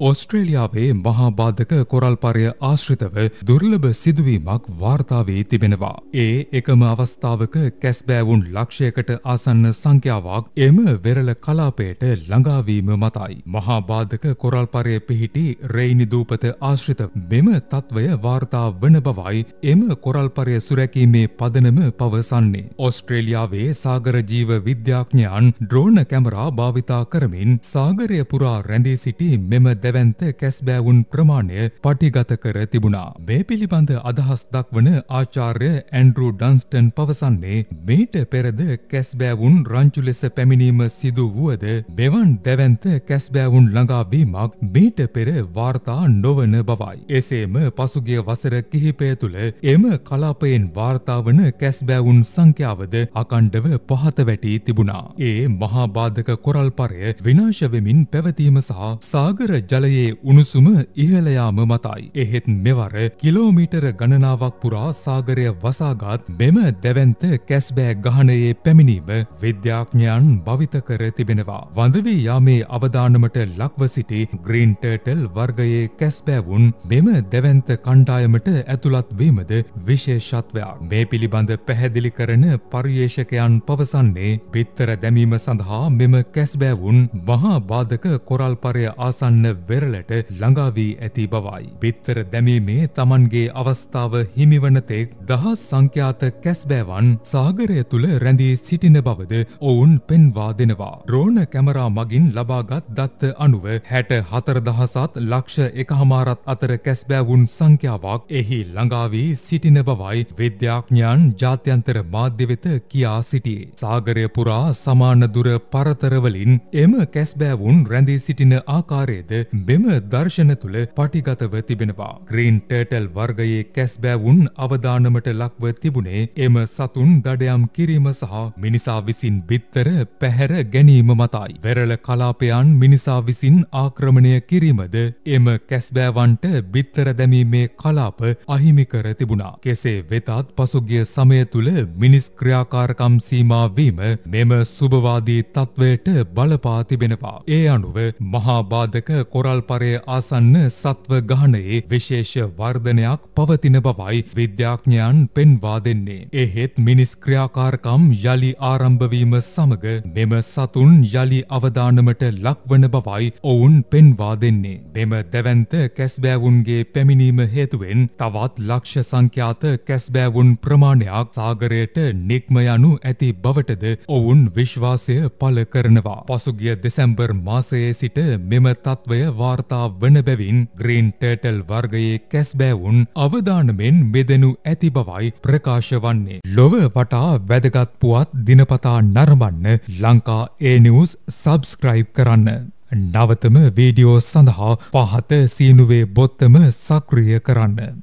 ඔස්ට්‍රේලියාවේ මහා බාධක කොරල්පරය ආශ්‍රිතව දුර්ලභ සිදුවීමක් වාර්තාවී තිබෙනවා. ඒ එකම අවස්ථාවක කැස්බෑවුන් ලක්ෂයකට ආසන්න සංඛ්‍යාවක් එම වෙරළ කලාපයට ළඟාවීම මතයි. මහා බාධක කොරල්පරය පිහිටි රෙයිනි දූපත ආශ්‍රිත මෙම තත්ත්වය වාර්තා වන බවයි එම කොරල්පරය සුරැකීමේ පදනම පවසන්නේ. ඔස්ට්‍රේලියාවේ සාගර ජීව විද්‍යාඥයන් ඩ්‍රෝන කැමරා භාවිතා කරමින් සාගරය පුරා රැඳී සිටි මෙම දැවැන්ත කැස්බෑවුන් ප්‍රමාණය පටිගත කර තිබුණා. මේ පිළිබඳ අදහස් දක්වන ආචාර්ය ඇන්ඩ්‍රූ ඩන්ස්ටන් පවසන්නේ මේට පෙරද කැස්බෑවුන් රංචු ලෙස පැමිණීම සිදු වුවද මෙවන් දැවැන්ත කැස්බෑවුන් ළඟාවීමක් මේට පෙර වාර්තා නොවන බවයි. එසේම පසුගිය වසර කිහිපය තුළ එම කලාපයෙන් වාර්තාවන කැස්බෑවුන් සංඛ්‍යාවද අකණ්ඩව පහත වැටී තිබුණා. ඒ මහාබාධක කොරල්පරය විනාශවෙමින් පැවතීම සහ සාගර ජ ජලයේ උණුසුම ඉහළ යාම මතයි. එහෙත් මෙවර කිලෝමීටර ගණනාවක් පුරා සාගරය වසාගත් මෙම දැවැන්ත කැස්බෑ ගහනයේ පැමිණීම විද්‍යාඥයන් භවිත කර තිබෙනවා. වඳවී යාමේ අවදානමට ලක්ව සිටි ග්‍රීන් ටර්ටල් වර්ගයේ කැස්බෑවුන් මෙම දැවැන්ත කණ්ඩායමට ඇතුළත් වීමද විශේෂත්වයක්. මේ පිළිබඳ පැහැදිලි කරන පර්යේෂකයන් පවසන්නේ පිත්තර දැමීම සඳහා මෙම කැස්බෑවුන් මහා බාධක කොරල්පරය ආසන්න වෙරළට ළඟා වී ඇති බවයි. බිත්තර දැමීමේ Tamanගේ අවස්ථාව හිමිවන තෙක් දහස් සංඛ්‍යාත කැස්බෑවන් සාගරය තුල රැඳී සිටින බවද ඔවුන් පෙන්වා දෙනවා. ඩ්‍රෝන කැමරා මගින් ලබාගත් දත්ත අනුව 64000ත් ලක්ෂ 1මාරත් අතර කැස්බෑවුන් සංඛ්‍යාවක් එහි ළඟා වී සිටින බවයි විද්‍යාඥයන් ජාත්‍යන්තර මාධ්‍ය වෙත කියා සිටියේ. සාගරය පුරා සමාන දුර පරතරවලින් එම කැස්බෑවුන් රැඳී සිටින ආකාරයද මෙම දර්ශන තුළ පටිගතව තිබෙනවා. ග්‍රීන් ටර්ටල් වර්ගයේ කැස්බෑවුන් අවදානමට ලක්ව තිබුණේ එම සතුන් දඩයම් කිරීම සහ මිනිසා විසින් බිත්තර පැහැර ගැනීම මතයි. වෙරළ කලාපයන් මිනිසා විසින් ආක්‍රමණය කිරීමද එම කැස්බෑවන්ට බිත්තර දැමීමේ කලාප අහිමිකර තිබුණා. කෙසේ වෙතත් පසුගිය සමය තුළ මිනිස් ක්‍රියාකාරකම් සීමාවීම මෙම සුභවාදී තත්ත්වයට බලපා තිබෙනවා. ඒ අනුව මහාබාධක කොර කොරල්පරය ආසන්න සත්ව ගහනයේ විශේෂ වර්ධනයක් පවතින බවයි විද්‍යාඥයන් පෙන්වා දෙන්නේ. එහෙත් මිනිස් ක්‍රියාකාරකම් යළි ආරම්භවීම සමග මෙම සතුන් යළි අවධානමට ලක්වන බවයි ඔවුන් පෙන්වා දෙන්නේ. මෙම දැවන්ත කැස්බෑවුන්ගේ පැමිණීම හේතුවෙන් තවත් ලක්ෂ සංඛ්‍යාත කැස්බෑවුන් ප්‍රමාණයක් සාගරයට නික්ම යනු ඇති බවටද ඔවුන් විශ්වාසය පළ කරනවා. පසුගිය දෙසැම්බර් මාසයේ සිට මෙම තත්ත්වය වාර්තා වන බැවින් ග්‍රීන් ටර්ටල් වර්ගයේ කැස්බෑවුන් අවධානමෙන් මෙදෙනු ඇති බවයි ප්‍රකාශ වන්නේ. ලොව වටා වැදගත් පුවත් දිනපතා නරඹන්න ලංකා ඒ නිවුස් සබස්ක්‍රයිබ් කරන්න. නවතම වීඩියෝ සඳහා පහත සීනුවේ බොත්තම සක්‍රිය කරන්න.